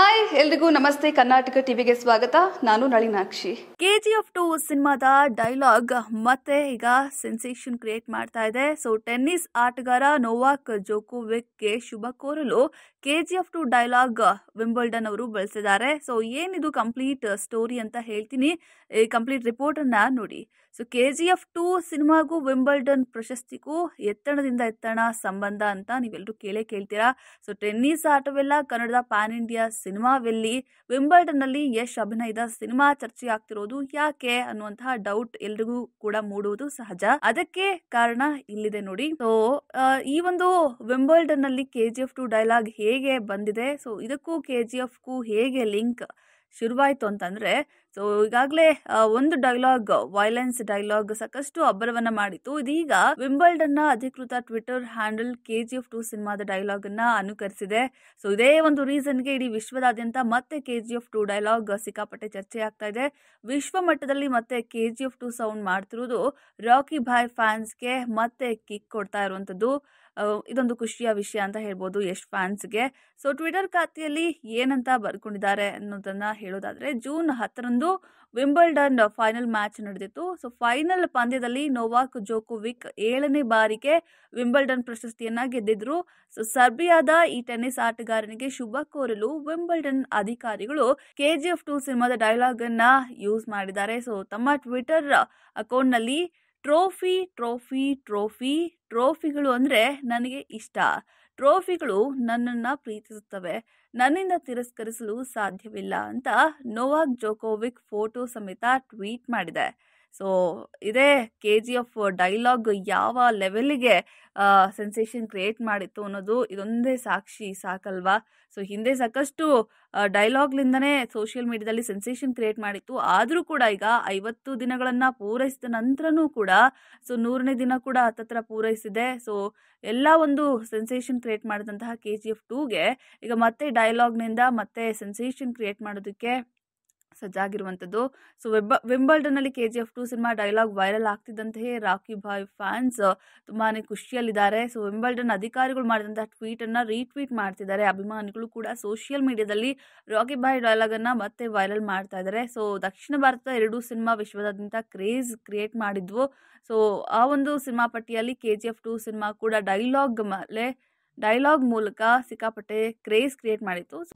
hi ಎಲ್ರಿಗೂ ನಮಸ್ತೆ ಕರ್ನಾಟಕ ಟಿವಿಗೆ ಸ್ವಾಗತ ನಾನು Nalinakshi K G F two ಸಿನಿಮಾದ ಡೈಲಾಗ್ ಮತ್ತೆ ಈಗ ಸೆನ್ಸೇಷನ್ ಕ್ರಿಯೇಟ್ ಮಾಡ್ತಾ ಇದೆ ಸೊ ಟೆನ್ನಿಸ್ ಆಟಗಾರ ನೋವಾಕ್ ಗೆ ಶುಭ ಕೋರಲು K G F two dialogue Wimbledon ಅವರು ಬಳಸಿದ್ದಾರೆ ಸೊ ಏನಿದು ಕಂಪ್ಲೀಟ್ ಸ್ಟೋರಿ ಅಂತ ಹೇಳ್ತೀನಿ ಈ ಕಂಪ್ಲೀಟ್ ಅನ್ನ ನೋಡಿ so K G F two ಸಿನಿಮಾಗೂ ವಿಂಬಲ್ಡನ್ ಪ್ರಶಸ್ತಿಗೂ ಎತ್ತಣದಿಂದ ಎತ್ತಣ ಸಂಬಂಧ ಅಂತ ನೀವೆಲ್ಲರೂ ಕೇಳೇ ಕೇಳ್ತೀರಾ ಸೊ ಟೆನ್ನಿಸ್ ಆಟವೆಲ್ಲ ಕನ್ನಡದ ಪ್ಯಾನ್ ಇಂಡಿಯಾ ಸಿನಿಮಾವೆಲ್ಲಿ ನಲ್ಲಿ ಯಶ್ ಅಭಿನಯದ ಸಿನಿಮಾ ಚರ್ಚೆ ಆಗ್ತಿರೋದು ಯಾಕೆ ಅನ್ನುವಂತಹ ಡೌಟ್ ಎಲ್ರಿಗೂ ಕೂಡ ಮೂಡುವುದು ಸಹಜ ಅದಕ್ಕೆ ಕಾರಣ ಇಲ್ಲಿದೆ ನೋಡಿ ಸೊ ಈ ಒಂದು ವಿಂಬಲ್ಡನ್ ನಲ್ಲಿ K G F two dialogue ಹೇಗೆ ಬಂದಿದೆ ಸೊ ಇದಕ್ಕೂ ಕೆ ಜಿ ಎಫ್ಗೂ ಹೇಗೆ ಲಿಂಕ್ ಶುರುವಾಯಿತು ಅಂತಂದರೆ ಸೊ ಈಗಾಗಲೇ ಒಂದು ಡೈಲಾಗ್ ವೈಲೆನ್ಸ್ ಡೈಲಾಗ್ ಸಾಕಷ್ಟು ಅಬ್ಬರವನ್ನ ಮಾಡಿತ್ತು ಇದೀಗ ವಿಂಬಲ್ಡನ್ನ ಅಧಿಕೃತ Twitter handle K G F two ಸಿನಿಮಾದ ಡೈಲಾಗ್ ಅನ್ನ ಅನುಕರಿಸಿದೆ ಸೊ ಇದೇ ಒಂದು ರೀಸನ್ಗೆ ಇಡೀ ವಿಶ್ವದಾದ್ಯಂತ ಮತ್ತೆ K G F two dialogue ಸಿಕ್ಕಾಪಟ್ಟೆ ಚರ್ಚೆ ಆಗ್ತಾ ಇದೆ ವಿಶ್ವ ಮಟ್ಟದಲ್ಲಿ ಮತ್ತೆ K G F two sound ಮಾಡ್ತಿರೋದು ರಾಕಿ ಭಾಯ್ ಫ್ಯಾನ್ಸ್ಗೆ ಮತ್ತೆ ಕಿಕ್ ಕೊಡ್ತಾ ಇರುವಂಥದ್ದು ಇದೊಂದು ಖುಷಿಯ ವಿಷಯ ಅಂತ ಹೇಳ್ಬೋದು ಯಶ್ ಫ್ಯಾನ್ಸ್ಗೆ ಸೊ ಟ್ವಿಟರ್ ಖಾತೆಯಲ್ಲಿ ಏನಂತ ಬರ್ಕೊಂಡಿದ್ದಾರೆ ಅನ್ನೋದನ್ನ ಹೇಳೋದಾದರೆ ಜೂನ್ ಹತ್ತರಂದು ವಿಂಬಲ್ಡನ್ ಫೈನಲ್ ಮ್ಯಾಚ್ ನಡೆದಿತ್ತು ಸೊ ಫೈನಲ್ ಪಂದ್ಯದಲ್ಲಿ ನೋವಾಕ್ ಜೋಕೋವಿಕ್ ಏಳನೇ ಬಾರಿಗೆ ವಿಂಬಲ್ಡನ್ ಪ್ರಶಸ್ತಿಯನ್ನು ಗೆದ್ದಿದ್ರು ಸೊ ಸರ್ಬಿಯಾದ ಈ ಟೆನ್ನಿಸ್ ಆಟಗಾರನಿಗೆ ಶುಭ ಕೋರಲು ವಿಂಬಲ್ಡನ್ ಅಧಿಕಾರಿಗಳು ಕೆ ಜಿ ಎಫ್ ಟು ಸಿನಿಮಾದ ಡೈಲಾಗ್ ಅನ್ನ ಯೂಸ್ ಮಾಡಿದ್ದಾರೆ ಸೊ ತಮ್ಮ ಟ್ವಿಟರ್ ಅಕೌಂಟ್ನಲ್ಲಿ ಟ್ರೋಫಿ ಟ್ರೋಫಿ ಟ್ರೋಫಿ ಟ್ರೋಫಿಗಳು ಅಂದರೆ ನನಗೆ ಇಷ್ಟ ಟ್ರೋಫಿಗಳು ನನ್ನನ್ನು ಪ್ರೀತಿಸುತ್ತವೆ ನನ್ನಿಂದ ತಿರಸ್ಕರಿಸಲು ಸಾಧ್ಯವಿಲ್ಲ ಅಂತ ನೋವಾಕ್ ಜೋಕೋವಿಕ್ ಫೋಟೋ ಸಮೇತ ಟ್ವೀಟ್ ಮಾಡಿದೆ ಸೊ ಇದೇ ಕೆ ಜಿ ಎಫ್ ಡೈಲಾಗ್ ಯಾವ ಲೆವೆಲಿಗೆ ಸೆನ್ಸೇಷನ್ ಕ್ರಿಯೇಟ್ ಮಾಡಿತ್ತು ಅನ್ನೋದು ಇದೊಂದೇ ಸಾಕ್ಷಿ ಸಾಕಲ್ವಾ ಸೊ ಹಿಂದೆ ಸಾಕಷ್ಟು ಡೈಲಾಗ್ಲಿಂದನೇ ಸೋಷಿಯಲ್ ಮೀಡಿಯಾದಲ್ಲಿ ಸೆನ್ಸೇಷನ್ ಕ್ರಿಯೇಟ್ ಮಾಡಿತ್ತು ಆದರೂ ಕೂಡ ಈಗ ಐವತ್ತು ದಿನಗಳನ್ನು ಪೂರೈಸಿದ ನಂತರನೂ ಕೂಡ ಸೊ ನೂರನೇ ದಿನ ಕೂಡ ಹತ್ತತ್ರ ಪೂರೈಸಿದೆ ಸೊ ಎಲ್ಲ ಒಂದು ಸೆನ್ಸೇಷನ್ ಕ್ರಿಯೇಟ್ ಮಾಡಿದಂತಹ ಕೆ ಜಿ ಎಫ್ ಟೂಗೆ ಈಗ ಮತ್ತೆ ಡೈಲಾಗ್ನಿಂದ ಮತ್ತೆ ಸೆನ್ಸೇಷನ್ ಕ್ರಿಯೇಟ್ ಮಾಡೋದಕ್ಕೆ ಸಜ್ಜಾಗಿರುವಂಥದ್ದು ಸೊ ವೆಬ್ ವಿಂಬಲ್ಡನ್ನಲ್ಲಿ K G F two cinema dialogue viral ಆಗ್ತಿದ್ದಂತೆಯೇ ರಾಕಿ ಭಾಯ್ ಫ್ಯಾನ್ಸ್ ತುಂಬಾ ಖುಷಿಯಲ್ಲಿದ್ದಾರೆ ಸೊ ವಿಂಬಲ್ಡನ್ ಅಧಿಕಾರಿಗಳು ಮಾಡಿದಂತಹ ಟ್ವೀಟನ್ನು ರೀಟ್ವೀಟ್ ಮಾಡ್ತಿದ್ದಾರೆ ಅಭಿಮಾನಿಗಳು ಕೂಡ ಸೋಷಿಯಲ್ ಮೀಡಿಯಾದಲ್ಲಿ ರಾಕಿ ಭಾಯ್ ಡೈಲಾಗನ್ನು ಮತ್ತೆ ವೈರಲ್ ಮಾಡ್ತಾ ಇದ್ದಾರೆ ಸೊ ದಕ್ಷಿಣ ಭಾರತದ ಎರಡೂ ಸಿನಿಮಾ ವಿಶ್ವದಾದ್ಯಂತ ಕ್ರೇಜ್ ಕ್ರಿಯೇಟ್ ಮಾಡಿದ್ವು ಸೊ ಆ ಒಂದು ಸಿನಿಮಾ ಪಟ್ಟಿಯಲ್ಲಿ K G F two cinema ಕೂಡ ಡೈಲಾಗ್ ಮೇಲೆ ಡೈಲಾಗ್ ಮೂಲಕ ಸಿಕ್ಕಾಪಟ್ಟೆ ಕ್ರೇಜ್ ಕ್ರಿಯೇಟ್ ಮಾಡಿತ್ತು